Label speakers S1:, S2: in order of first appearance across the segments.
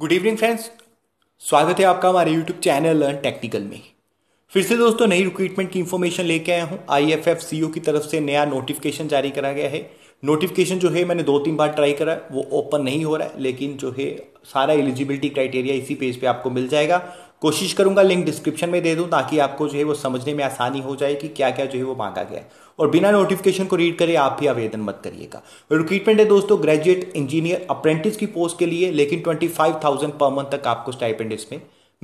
S1: good evening friends स्वागत है आपका हमारे यूट्यूब चैनल लर्न टेक्निकल में फिर से दोस्तों नई रिक्रूटमेंट की इन्फॉर्मेशन लेके आया हूँ आई एफ एफ सी ओ की तरफ से नया नोटिफिकेशन जारी करा गया है नोटिफिकेशन जो है मैंने दो तीन बार ट्राई करा वो ओपन नहीं हो रहा है लेकिन जो है सारा एलिजिबिलिटी क्राइटेरिया इसी पेज पे आपको मिल जाएगा कोशिश करूंगा लिंक डिस्क्रिप्शन में दे दूं ताकि आपको जो है वो समझने में आसानी हो जाए कि क्या क्या जो है वो मांगा गया है और बिना नोटिफिकेशन को रीड करे आप भी आवेदन मत करिएगा रिक्रूटमेंट है दोस्तों ग्रेजुएट इंजीनियर अप्रेंटिस की पोस्ट के लिए लेकिन twenty five thousand per month तक आपको स्टाइपेंड इसमें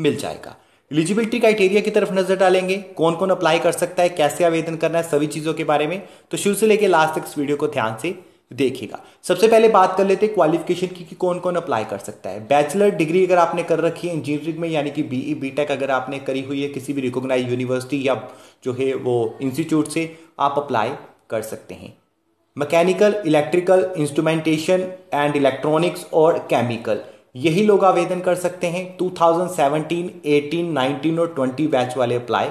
S1: मिल जाएगा एलिजिबिलिटी क्राइटेरिया की तरफ नजर डालेंगे कौन कौन अप्लाई कर सकता है कैसे आवेदन करना है सभी चीजों के बारे में तो शुरू से लेकर लास्ट तक इस वीडियो को ध्यान से देखेगा सबसे पहले बात कर लेते हैं क्वालिफिकेशन की कि कौन कौन अप्लाई कर सकता है बैचलर डिग्री अगर आपने कर रखी है इंजीनियरिंग में यानी कि बीई बीटेक e, अगर आपने करी हुई है किसी भी रिकॉग्नाइज यूनिवर्सिटी या जो है वो इंस्टीट्यूट से आप अप्लाई कर सकते हैं mechanical electrical instrumentation and electronics और केमिकल यही लोग आवेदन कर सकते हैं 2017, 18, 19 और 20 बैच वाले अप्लाई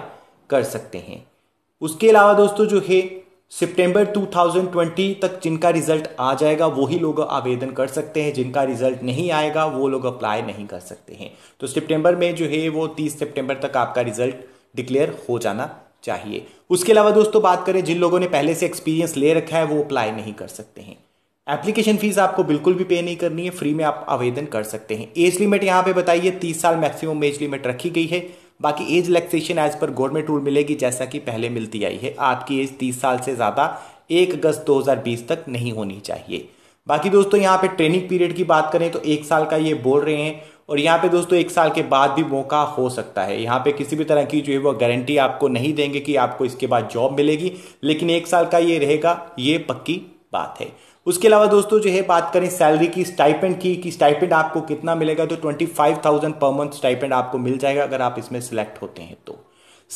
S1: कर सकते हैं उसके अलावा दोस्तों जो है सितंबर 2020 तक जिनका रिजल्ट आ जाएगा वही लोग आवेदन कर सकते हैं जिनका रिजल्ट नहीं आएगा वो लोग अप्लाई नहीं कर सकते हैं तो सितंबर में जो है वो 30 सितंबर तक आपका रिजल्ट डिक्लेयर हो जाना चाहिए उसके अलावा दोस्तों बात करें जिन लोगों ने पहले से एक्सपीरियंस ले रखा है वो अप्लाई नहीं कर सकते हैं एप्लीकेशन फीस आपको बिल्कुल भी पे नहीं करनी है फ्री में आप आवेदन कर सकते हैं एज लिमिट यहाँ पे बताइए तीस साल मैक्सिमम एज लिमिट रखी गई है बाकी एज रिलैक्सेशन एज पर गवर्नमेंट रूल मिलेगी जैसा कि पहले मिलती आई है आपकी एज तीस साल से ज़्यादा एक अगस्त 2020 तक नहीं होनी चाहिए बाकी दोस्तों यहाँ पे ट्रेनिंग पीरियड की बात करें तो एक साल का ये बोल रहे हैं और यहाँ पे दोस्तों एक साल के बाद भी मौका हो सकता है यहाँ पे किसी भी तरह की जो है वो गारंटी आपको नहीं देंगे कि आपको इसके बाद जॉब मिलेगी लेकिन एक साल का ये रहेगा ये पक्की बात है उसके अलावा दोस्तों जो है बात करें सैलरी की स्टाइपेंड की कि स्टाइपेंड आपको कितना मिलेगा तो twenty five thousand per month stipend आपको मिल जाएगा अगर आप इसमें सिलेक्ट होते हैं तो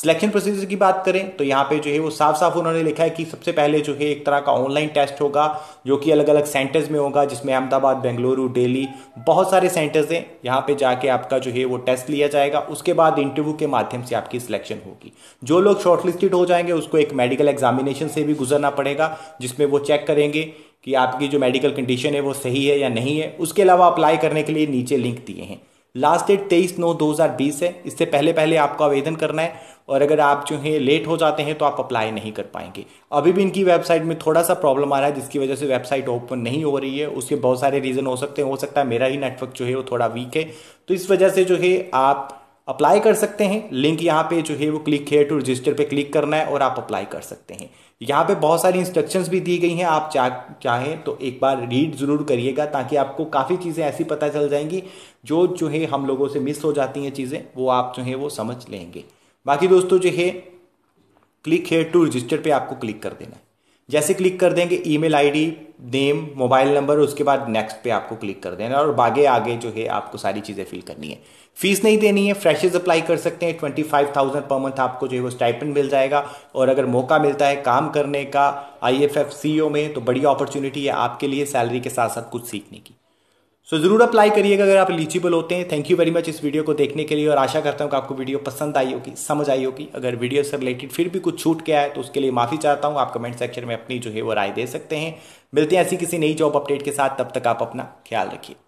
S1: सिलेक्शन प्रोसीजर की बात करें तो यहाँ पे जो है वो साफ साफ उन्होंने लिखा है कि सबसे पहले जो है एक तरह का ऑनलाइन टेस्ट होगा जो कि अलग अलग सेंटर्स में होगा जिसमें अहमदाबाद बेंगलुरु डेली बहुत सारे सेंटर्स हैं यहाँ पे जाके आपका जो है वो टेस्ट लिया जाएगा उसके बाद इंटरव्यू के माध्यम से आपकी सिलेक्शन होगी जो लोग शॉर्टलिस्टेड हो जाएंगे उसको एक मेडिकल एग्जामिनेशन से भी गुजरना पड़ेगा जिसमें वो चेक करेंगे कि आपकी जो मेडिकल कंडीशन है वो सही है या नहीं है उसके अलावा अप्लाई करने के लिए नीचे लिंक दिए हैं लास्ट डेट तेईस नौ दो हज़ार बीस है इससे पहले पहले आपको आवेदन करना है और अगर आप जो है लेट हो जाते हैं तो आप अप्लाई नहीं कर पाएंगे अभी भी इनकी वेबसाइट में थोड़ा सा प्रॉब्लम आ रहा है जिसकी वजह से वेबसाइट ओपन नहीं हो रही है उसके बहुत सारे रीज़न हो सकते हैं हो सकता है मेरा ही नेटवर्क जो है वो थोड़ा वीक है तो इस वजह से जो है आप अप्लाई कर सकते हैं लिंक यहाँ पे जो है वो क्लिक हेयर टू रजिस्टर पे क्लिक करना है और आप अप्लाई कर सकते हैं यहाँ पे बहुत सारी इंस्ट्रक्शंस भी दी गई हैं आप चाह चाहें तो एक बार रीड ज़रूर करिएगा ताकि आपको काफ़ी चीज़ें ऐसी पता चल जाएंगी जो जो है हम लोगों से मिस हो जाती हैं चीज़ें वो आप जो है वो समझ लेंगे बाकी दोस्तों जो है क्लिक हेयर टू रजिस्टर पर आपको क्लिक कर देना है जैसे क्लिक कर देंगे email name mobile number उसके बाद नेक्स्ट पे आपको क्लिक कर देना और आगे आगे जो है आपको सारी चीज़ें फिल करनी है फीस नहीं देनी है फ्रेशेज अप्लाई कर सकते हैं twenty five thousand per month आपको जो है वो स्टाइपेंड मिल जाएगा और अगर मौका मिलता है काम करने का आई एफ एफ सी ओ में तो बड़ी अपॉर्चुनिटी है आपके लिए सैलरी के साथ साथ कुछ सीखने की सो so, ज़रूर अप्लाई करिएगा अगर आप एलिजिबल होते हैं थैंक यू वेरी मच इस वीडियो को देखने के लिए और आशा करता हूँ कि आपको वीडियो पसंद आई होगी समझ आई होगी अगर वीडियो से रिलेटेड फिर भी कुछ छूट गया है तो उसके लिए माफ़ी चाहता हूँ आप कमेंट सेक्शन में अपनी जो है वो राय दे सकते हैं मिलते हैं ऐसी किसी नई जॉब अपडेट के साथ तब तक आप अपना ख्याल रखिए